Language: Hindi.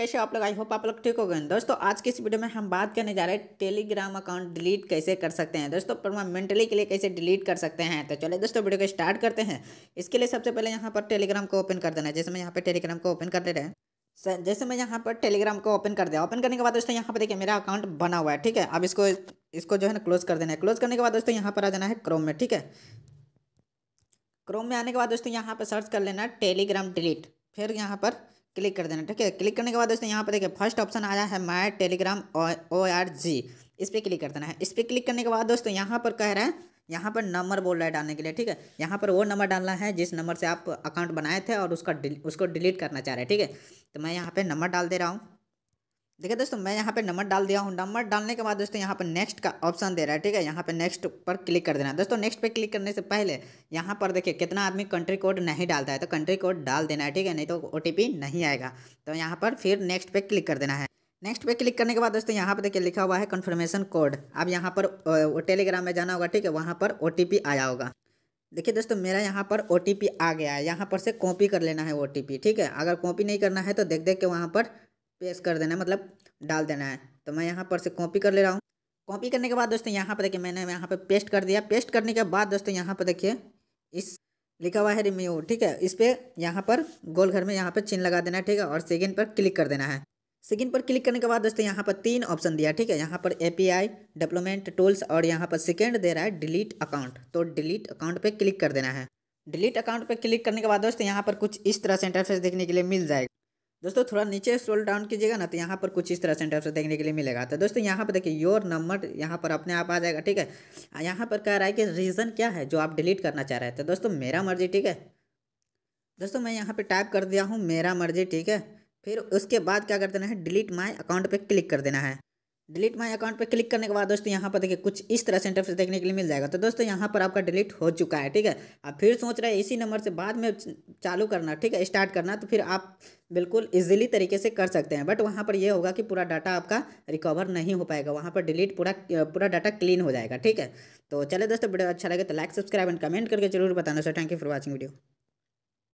कैसे आप लोग आई होप आप लोग ठीक हो गए दोस्तों आज के इस वीडियो में हम बात करने जा रहे हैं टेलीग्राम अकाउंट डिलीट कैसे कर सकते हैं दोस्तों परमानेंटली के लिए कैसे डिलीट कर सकते हैं तो चलिए दोस्तों वीडियो को स्टार्ट करते हैं इसके लिए सबसे पहले यहाँ पर टेलीग्राम को ओपन कर देना है जैसे मैं यहाँ पर टेलीग्राम को ओपन कर दे रहे हैं जैसे मैं यहाँ पर टेलीग्राम को ओपन कर दिया ओपन करने के बाद दोस्तों यहाँ पर देखिए मेरा अकाउंट बना हुआ है ठीक है अब इसको इसको जो है ना क्लोज कर देना है क्लोज करने के बाद दोस्तों यहाँ पर आ जाना है क्रोम में ठीक है क्रोम में आने के बाद दोस्तों यहाँ पर सर्च कर लेना टेलीग्राम डिलीट फिर यहाँ पर क्लिक कर देना ठीक है क्लिक करने के बाद दोस्तों यहाँ पर देखिए फर्स्ट ऑप्शन आया है माई टेलीग्राम ओ आर जी इस पर क्लिक कर देना है इस पर क्लिक करने के बाद दोस्तों यहाँ पर कह रहा है यहाँ पर नंबर बोल रहा है डालने के लिए ठीक है यहाँ पर वो नंबर डालना है जिस नंबर से आप अकाउंट बनाए थे और उसका उसको डिलीट करना चाह रहे हैं ठीक है तो मैं यहाँ पर नंबर डाल दे रहा हूँ देखिए दोस्तों मैं यहाँ पे नंबर डाल दिया हूँ नंबर डालने के बाद दोस्तों यहाँ पर नेक्स्ट का ऑप्शन दे रहा है ठीक है यहाँ पे नेक्स्ट पर क्लिक कर देना है दोस्तों नेक्स्ट पे क्लिक करने से पहले यहाँ पर देखिए कितना आदमी कंट्री कोड नहीं डालता है तो कंट्री कोड डाल देना है ठीक है नहीं तो ओ नहीं आएगा तो यहाँ पर फिर नेक्स्ट पे क्लिक कर देना है नेक्स्ट पे क्लिक करने के बाद दोस्तों यहाँ पर देखिए लिखा हुआ है कन्फर्मेशन कोड अब यहाँ पर टेलीग्राम में जाना होगा ठीक है वहाँ पर ओ आया होगा देखिए दोस्तों मेरा यहाँ पर ओ आ गया है यहाँ पर से कॉपी कर लेना है ओ ठीक है अगर कॉपी नहीं करना है तो देख देख के वहाँ पर पेस्ट कर देना है मतलब डाल देना है तो मैं यहाँ पर से कॉपी कर ले रहा हूँ कॉपी करने के बाद दोस्तों यहाँ पर देखिए मैंने यहाँ पर पेस्ट कर दिया पेस्ट करने के बाद दोस्तों यहाँ पर देखिए इस लिखा हुआ है रिम्यू ठीक है इस पर यहाँ पर गोल घर में यहाँ पर चिन्ह लगा देना है ठीक है और सेकेंड पर क्लिक कर देना है सेकेंड पर क्लिक करने के बाद दोस्तों यहाँ पर तीन ऑप्शन दिया ठीक है यहाँ पर एपीआई डेवलपमेंट टूल्स और यहाँ पर सेकेंड दे रहा है डिलीट अकाउंट तो डिलीट अकाउंट पर क्लिक कर देना है डिलीट अकाउंट पर क्लिक करने के बाद दोस्तों यहाँ पर कुछ इस तरह से इंटरफेस देखने के लिए मिल जाएगा दोस्तों थोड़ा नीचे स्क्रॉल डाउन कीजिएगा ना तो यहाँ पर कुछ इस तरह से इंटरप्स देखने के लिए मिलेगा तो दोस्तों यहाँ पर देखिए योर नंबर यहाँ पर अपने आप आ जाएगा ठीक है यहाँ पर कह रहा है कि रीज़न क्या है जो आप डिलीट करना चाह रहे हैं तो दोस्तों मेरा मर्जी ठीक है दोस्तों मैं यहाँ पर टाइप कर दिया हूँ मेरा मर्जी ठीक है फिर उसके बाद क्या कर देना है डिलीट माई अकाउंट पर क्लिक कर देना है डिलीट माय अकाउंट पे क्लिक करने के बाद दोस्तों यहाँ पर देखिए कुछ इस तरह से इंटरफेस देखने के लिए मिल जाएगा तो दोस्तों यहाँ पर आपका डिलीट हो चुका है ठीक है आप फिर सोच रहे हैं इसी नंबर से बाद में चालू करना ठीक है स्टार्ट करना तो फिर आप बिल्कुल ईजिली तरीके से कर सकते हैं बट वहाँ पर यह होगा कि पूरा डाटा आपका रिकवर नहीं हो पाएगा वहाँ पर डिलीट पूरा पूरा डाटा क्लीन हो जाएगा ठीक है तो चले दोस्तों वीडियो अच्छा लगे तो लाइक सब्सक्राइब एंड कमेंट करके जरूर बताना sir thank you for watching video